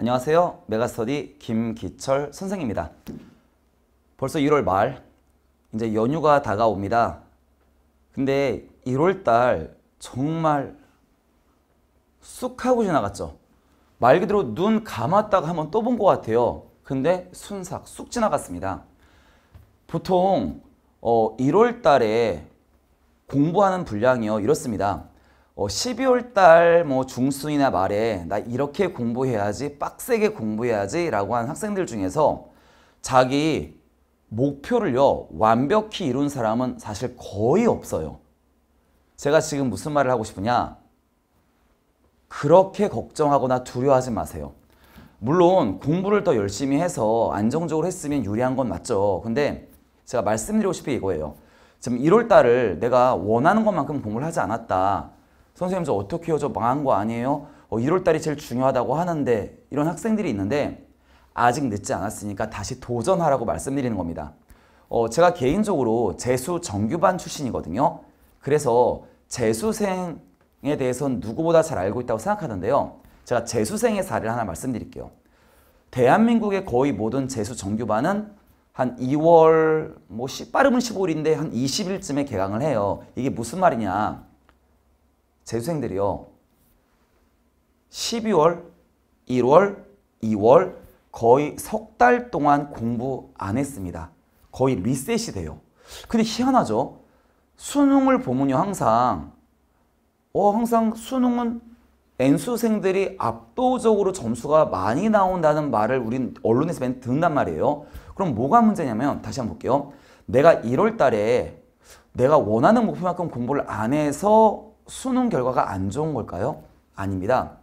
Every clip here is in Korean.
안녕하세요. 메가스터디 김기철 선생입니다. 벌써 1월 말, 이제 연휴가 다가옵니다. 근데 1월 달 정말 쑥 하고 지나갔죠. 말 그대로 눈 감았다가 한번 또본것 같아요. 근데 순삭 쑥 지나갔습니다. 보통 어, 1월 달에 공부하는 분량이요. 이렇습니다. 어, 12월 달뭐 중순이나 말에 나 이렇게 공부해야지 빡세게 공부해야지 라고 하는 학생들 중에서 자기 목표를요 완벽히 이룬 사람은 사실 거의 없어요. 제가 지금 무슨 말을 하고 싶으냐 그렇게 걱정하거나 두려워하지 마세요. 물론 공부를 더 열심히 해서 안정적으로 했으면 유리한 건 맞죠. 근데 제가 말씀드리고 싶은 게 이거예요. 지금 1월 달을 내가 원하는 것만큼 공부를 하지 않았다. 선생님 저 어떻게 해요? 저 망한 거 아니에요? 어, 1월달이 제일 중요하다고 하는데 이런 학생들이 있는데 아직 늦지 않았으니까 다시 도전하라고 말씀드리는 겁니다. 어, 제가 개인적으로 재수 정규반 출신이거든요. 그래서 재수생에 대해서는 누구보다 잘 알고 있다고 생각하는데요. 제가 재수생의 사례를 하나 말씀드릴게요. 대한민국의 거의 모든 재수 정규반은 한 2월, 뭐 빠르면 15일인데 한 20일쯤에 개강을 해요. 이게 무슨 말이냐. 재수생들이요. 12월, 1월, 2월 거의 석 달 동안 공부 안 했습니다. 거의 리셋이 돼요. 근데 희한하죠? 수능을 보면요 항상 어 항상 수능은 N수생들이 압도적으로 점수가 많이 나온다는 말을 우린 언론에서 맨 듣는단 말이에요. 그럼 뭐가 문제냐면 다시 한번 볼게요. 내가 1월 달에 내가 원하는 목표만큼 공부를 안 해서 수능 결과가 안 좋은 걸까요? 아닙니다.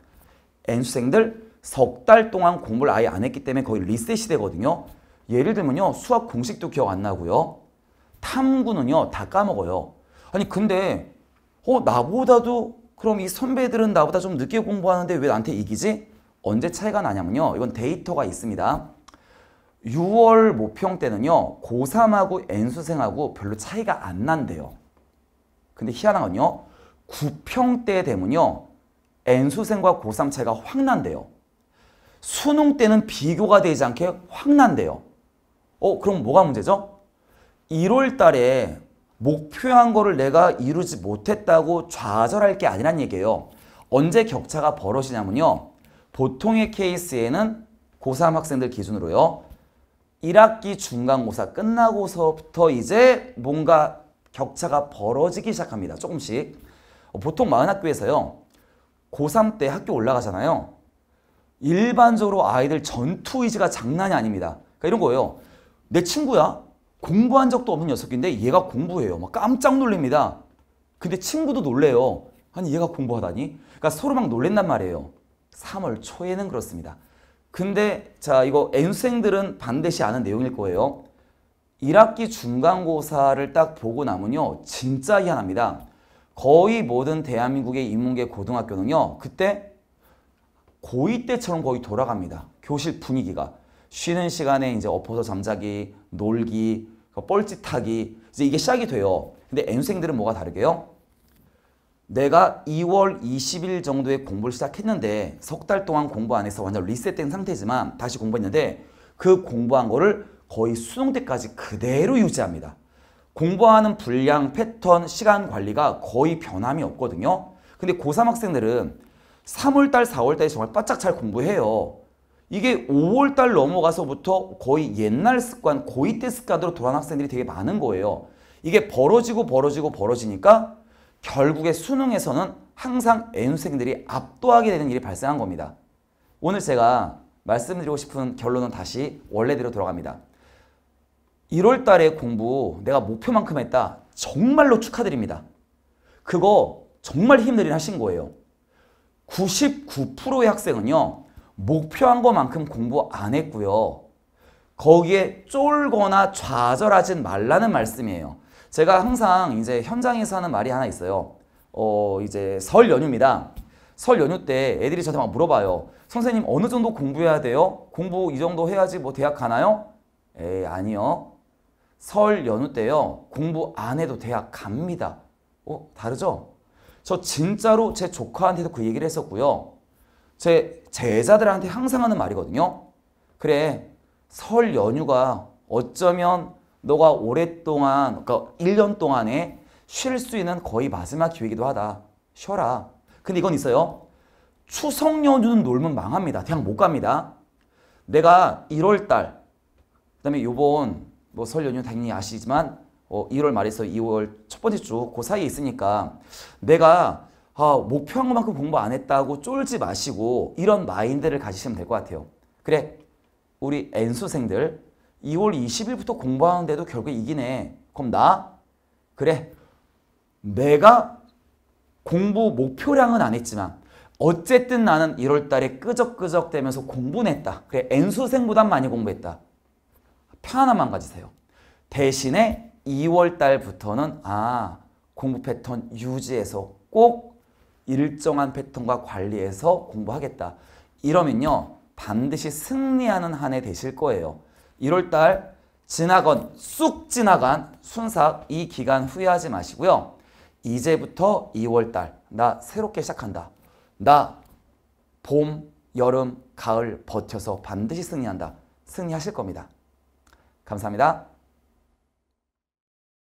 N수생들 석 달 동안 공부를 아예 안 했기 때문에 거의 리셋이 되거든요. 예를 들면요. 수학 공식도 기억 안 나고요. 탐구는요. 다 까먹어요. 아니 근데 어 나보다도 그럼 이 선배들은 나보다 좀 늦게 공부하는데 왜 나한테 이기지? 언제 차이가 나냐면요. 이건 데이터가 있습니다. 6월 모평 때는요. 고3하고 N수생하고 별로 차이가 안 난대요. 근데 희한한 건요. 9평 때 되면요. N수생과 고3 차이가 확 난대요. 수능 때는 비교가 되지 않게 확 난대요. 어 그럼 뭐가 문제죠? 1월 달에 목표한 거를 내가 이루지 못했다고 좌절할 게 아니란 얘기예요. 언제 격차가 벌어지냐면요. 보통의 케이스에는 고3 학생들 기준으로요. 1학기 중간고사 끝나고서부터 이제 뭔가 격차가 벌어지기 시작합니다. 조금씩. 어, 보통 많은 학교에서요. 고3 때 학교 올라가잖아요. 일반적으로 아이들 전투 의지가 장난이 아닙니다. 그러니까 이런 거예요. 내 친구야. 공부한 적도 없는 녀석인데 얘가 공부해요. 막 깜짝 놀립니다. 근데 친구도 놀래요. 아니 얘가 공부하다니? 그러니까 서로 막 놀랬단 말이에요. 3월 초에는 그렇습니다. 근데 자 이거 n 생들은 반드시 아는 내용일 거예요. 1학기 중간고사를 딱 보고 나면요. 진짜 희한합니다. 거의 모든 대한민국의 인문계 고등학교는요. 그때 고2 때처럼 거의 돌아갑니다. 교실 분위기가. 쉬는 시간에 이제 엎어서 잠자기, 놀기, 그 뻘짓하기 이제 이게 시작이 돼요. 근데 N생들은 뭐가 다르게요? 내가 2월 20일 정도에 공부를 시작했는데 석 달 동안 공부 안 해서 완전 리셋된 상태지만 다시 공부했는데 그 공부한 거를 거의 수능 때까지 그대로 유지합니다. 공부하는 분량, 패턴, 시간 관리가 거의 변함이 없거든요. 근데 고3 학생들은 3월달, 4월달에 정말 바짝 잘 공부해요. 이게 5월달 넘어가서부터 거의 옛날 습관, 고2 때 습관으로 돌아온 학생들이 되게 많은 거예요. 이게 벌어지고 벌어지고 벌어지니까 결국에 수능에서는 항상 N생들이 압도하게 되는 일이 발생한 겁니다. 오늘 제가 말씀드리고 싶은 결론은 다시 원래대로 돌아갑니다. 1월 달에 공부 내가 목표만큼 했다. 정말로 축하드립니다. 그거 정말 힘들이 하신 거예요. 99%의 학생은요. 목표한 것만큼 공부 안 했고요. 거기에 쫄거나 좌절하진 말라는 말씀이에요. 제가 항상 이제 현장에서 하는 말이 하나 있어요. 어 이제 설 연휴입니다. 설 연휴 때 애들이 저한테 막 물어봐요. 선생님 어느 정도 공부해야 돼요? 공부 이 정도 해야지 뭐 대학 가나요? 에이 아니요. 설 연휴 때요. 공부 안 해도 대학 갑니다. 어? 다르죠? 저 진짜로 제 조카한테도 그 얘기를 했었고요. 제 제자들한테 항상 하는 말이거든요. 그래, 설 연휴가 어쩌면 너가 오랫동안, 그러니까 1년 동안에 쉴 수 있는 거의 마지막 기회이기도 하다. 쉬어라. 근데 이건 있어요. 추석 연휴는 놀면 망합니다. 대학 못 갑니다. 내가 1월달, 그 다음에 요번 뭐설 연휴 당연히 아시지만 어, 1월 말에서 2월 첫 번째 주 그 사이에 있으니까 내가 아, 목표한 것만큼 공부 안 했다고 쫄지 마시고 이런 마인드를 가지시면 될 것 같아요. 그래 우리 N수생들 2월 20일부터 공부하는데도 결국 이기네. 그럼 나? 그래 내가 공부 목표량은 안 했지만 어쨌든 나는 1월 달에 끄적끄적 되면서 공부는 다 그래 N수생보단 많이 공부했다. 편안함만 가지세요. 대신에 2월 달부터는 아 공부 패턴 유지해서 꼭 일정한 패턴과 관리해서 공부하겠다. 이러면요. 반드시 승리하는 한 해 되실 거예요. 1월 달 지나건 쑥 지나간 순삭 이 기간 후회하지 마시고요. 이제부터 2월 달나 새롭게 시작한다. 나 봄, 여름, 가을 버텨서 반드시 승리한다. 승리하실 겁니다. 감사합니다.